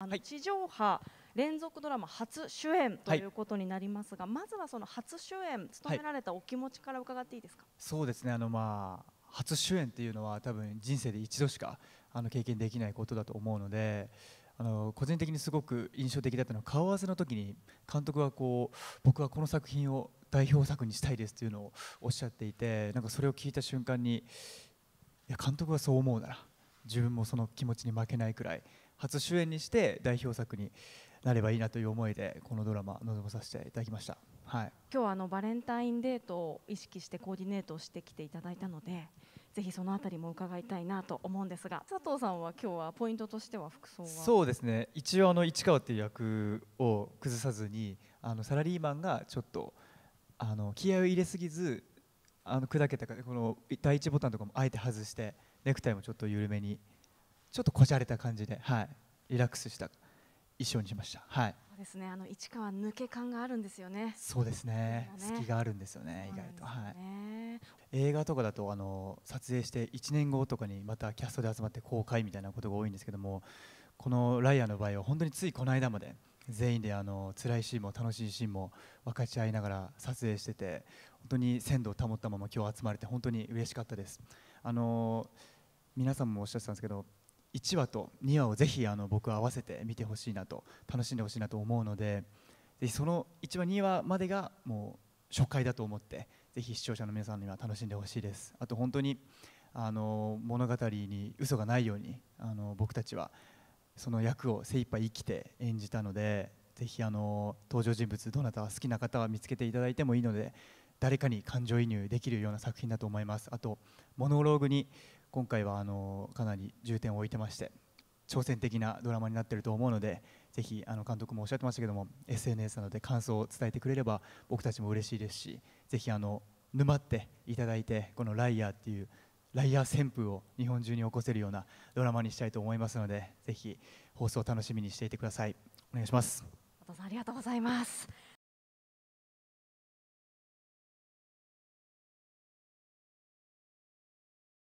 あの、地上波連続ドラマ初主演ということになりますが、はい、まずはその初主演務められたお気持ちから伺っていいですか、はい、そうですねあのまあ初主演っていうのは多分人生で一度しかあの経験できないことだと思うのであの個人的にすごく印象的だったのは顔合わせの時に監督はこう僕はこの作品を代表作にしたいですというのをおっしゃっていてなんかそれを聞いた瞬間にいや監督はそう思うなら自分もその気持ちに負けないくらい初主演にして代表作になればいいなという思いでこのドラマ臨まさせていただきました、はい、今日はあのバレンタインデートを意識してコーディネートしてきていただいたのでぜひそのあたりも伺いたいなと思うんですが佐藤さんは今日はポイントとしては服装はそうですね一応あの市川っていう役を崩さずにあのサラリーマンがちょっとあの気合を入れすぎずあの砕けたこの第一ボタンとかもあえて外して。ネクタイもちょっと緩めにちょっとこじゃれた感じで、はい、リラックスした衣装にしました。はいそうですね。あの市川抜け感があるんですよね。そうですね。ね隙があるんですよね。意外と、ね、はい。映画とかだとあの撮影して1年後とかにまたキャストで集まって公開みたいなことが多いんですけども、このライアーの場合は本当についこの間まで全員であの辛いシーンも楽しいシーンも分かち合いながら撮影してて本当に鮮度を保ったまま今日集まれて本当に嬉しかったです。あのー皆さんもおっしゃってたんですけど1話と2話をぜひあの僕は合わせて見てほしいなと楽しんでほしいなと思うのでぜその1話2話までがもう初回だと思ってぜひ視聴者の皆さんには楽しんでほしいですあと本当にあの物語に嘘がないようにあの僕たちはその役を精一杯生きて演じたのでぜひあの登場人物どなた好きな方は見つけていただいてもいいので誰かに感情移入できるような作品だと思いますあとモノローグに今回はあのかなり重点を置いてまして挑戦的なドラマになっていると思うのでぜひあの監督もおっしゃってましたけども SNS などで感想を伝えてくれれば僕たちも嬉しいですしぜひあの沼っていただいてこの「ライアー」っていうライアー旋風を日本中に起こせるようなドラマにしたいと思いますのでぜひ放送を楽しみにしていてくださいお願いします。お父さんありがとうございます。